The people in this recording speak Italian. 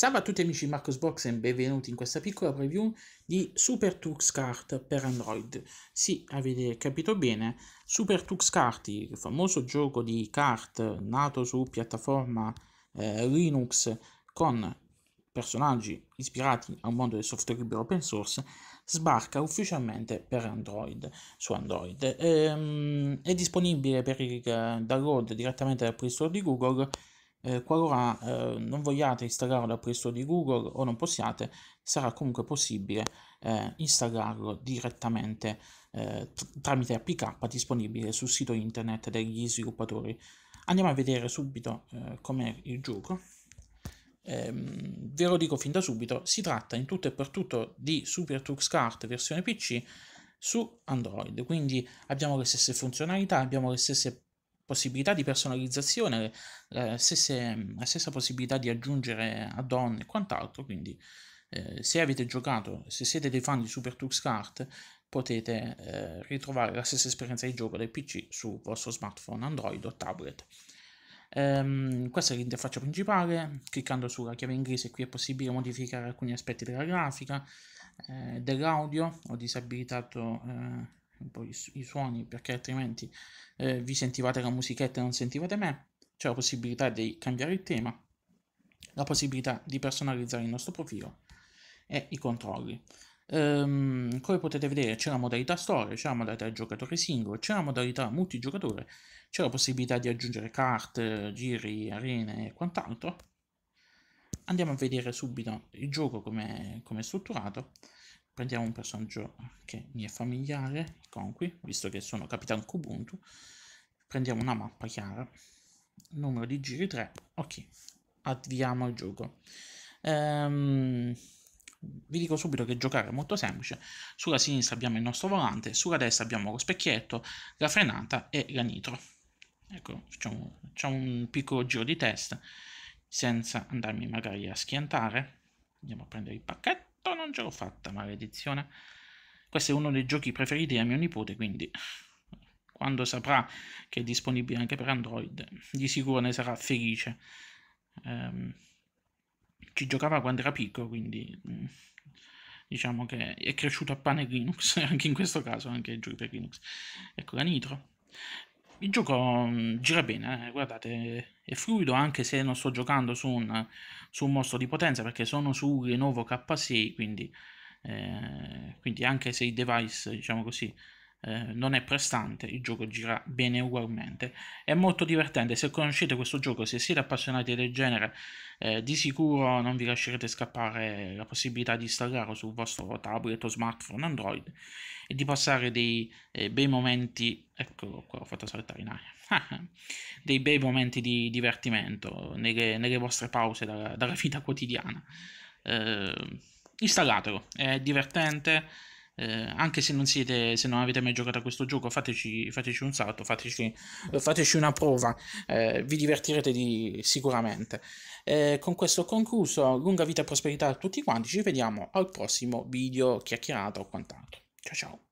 Salve a tutti amici di Marcosbox e benvenuti in questa piccola preview di Super Tux Kart per Android. Sì, avete capito bene, Super Tux Kart, il famoso gioco di kart nato su piattaforma eh, Linux con personaggi ispirati al mondo del software libero open source, sbarca ufficialmente per Android su Android. Ehm, è disponibile per il eh, download direttamente dal Play Store di Google eh, qualora eh, non vogliate installarlo dal Play Store di Google o non possiate, sarà comunque possibile eh, installarlo direttamente eh, tramite APK disponibile sul sito internet degli sviluppatori. Andiamo a vedere subito eh, com'è il gioco. Ehm, ve lo dico fin da subito, si tratta in tutto e per tutto di Super Tux Kart versione PC su Android, quindi abbiamo le stesse funzionalità, abbiamo le stesse possibilità di personalizzazione, la, stesse, la stessa possibilità di aggiungere add-on e quant'altro, quindi eh, se avete giocato, se siete dei fan di Super Tux Kart, potete eh, ritrovare la stessa esperienza di gioco del PC sul vostro smartphone Android o tablet. Um, questa è l'interfaccia principale, cliccando sulla chiave inglese qui è possibile modificare alcuni aspetti della grafica, eh, dell'audio, ho disabilitato eh, un po' i, su- i suoni perché altrimenti eh, vi sentivate la musichetta e non sentivate me, c'è la possibilità di cambiare il tema, la possibilità di personalizzare il nostro profilo e i controlli. Um, come potete vedere c'è la modalità storia, c'è la modalità giocatore singolo, c'è la modalità multigiocatore, c'è la possibilità di aggiungere carte, giri, arene e quant'altro. Andiamo a vedere subito il gioco come è strutturato prendiamo un personaggio che mi è familiare, Conqui, visto che sono Capitan Kubuntu, prendiamo una mappa chiara, numero di giri 3, ok, avviamo il gioco. Ehm, vi dico subito che giocare è molto semplice, sulla sinistra abbiamo il nostro volante, sulla destra abbiamo lo specchietto, la frenata e la nitro. Ecco, facciamo, facciamo un piccolo giro di test senza andarmi magari a schiantare. Andiamo a prendere il pacchetto No, non ce l'ho fatta, maledizione. Questo è uno dei giochi preferiti a mio nipote, quindi quando saprà che è disponibile anche per Android, di sicuro ne sarà felice. Ehm, ci giocava quando era piccolo, quindi mm, diciamo che è cresciuto a pane Linux, anche in questo caso, anche i giochi per Linux. Ecco la Nitro. Il gioco mm, gira bene, eh, guardate, è fluido anche se non sto giocando su un, su un mostro di potenza perché sono su Lenovo K6, quindi, eh, quindi anche se il device, diciamo così, eh, non è prestante, il gioco gira bene ugualmente. È molto divertente, se conoscete questo gioco, se siete appassionati del genere, eh, di sicuro non vi lascerete scappare la possibilità di installarlo sul vostro tablet o smartphone Android e di passare dei eh, bei momenti, eccolo qua, ho fatto saltare in aria, dei bei momenti di divertimento nelle, nelle vostre pause dalla, dalla vita quotidiana. Ehm, installatelo, è divertente eh, anche se non, siete, se non avete mai giocato a questo gioco, fateci, fateci un salto, fateci, fateci una prova, eh, vi divertirete di, sicuramente. Eh, con questo concluso, lunga vita e prosperità a tutti quanti, ci vediamo al prossimo video, chiacchierato o quant'altro. Ciao ciao!